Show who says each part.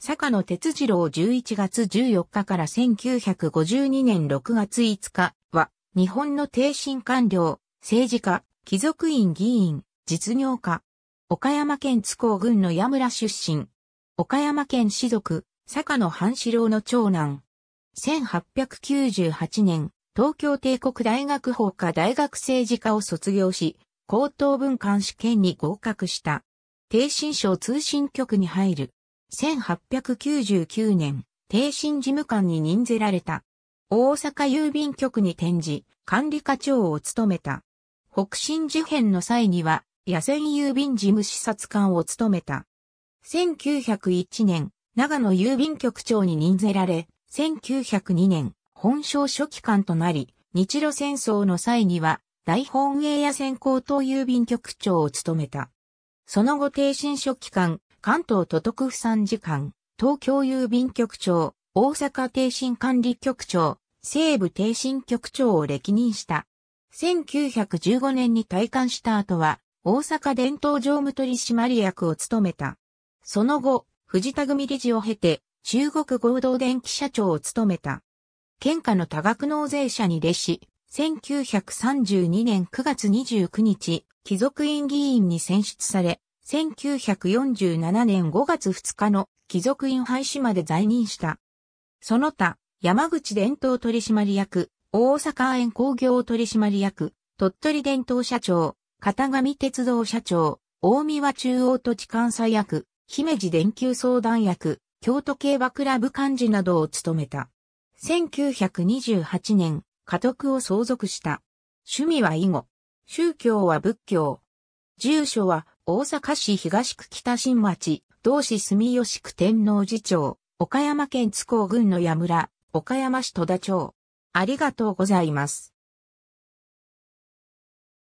Speaker 1: 坂野哲次郎11月14日から1952年6月5日は、日本の低身官僚、政治家、貴族院議員、実業家。岡山県津港郡の矢村出身。岡山県士族、坂野半四郎の長男。1898年、東京帝国大学法科大学政治科を卒業し、高等文官試験に合格した。低信省通信局に入る。1899年、定身事務官に任ぜられた。大阪郵便局に転じ、管理課長を務めた。北進事変の際には、野戦郵便事務視察官を務めた。1901年、長野郵便局長に任ぜられ、1902年、本省書記官となり、日露戦争の際には、大本営野戦高等郵便局長を務めた。その後、定身書記官、関東都督府参事官、東京郵便局長、大阪定信管理局長、西部定信局長を歴任した。1915年に退官した後は、大阪伝統常務取締役を務めた。その後、藤田組理事を経て、中国合同電気社長を務めた。県下の多額納税者に弟子、1932年9月29日、貴族院議員に選出され、1947年5月2日の貴族院廃止まで在任した。その他、山口伝統取締役、大阪園工業取締役、鳥取伝統社長、片上鉄道社長、大宮中央土地監査役、姫路電球相談役、京都競馬クラブ幹事などを務めた。1928年、家督を相続した。趣味は囲碁。宗教は仏教。住所は大阪市東区北新町、同市住吉区天王寺町、岡山県津港郡の矢村、岡山市戸田町。ありがとうございます。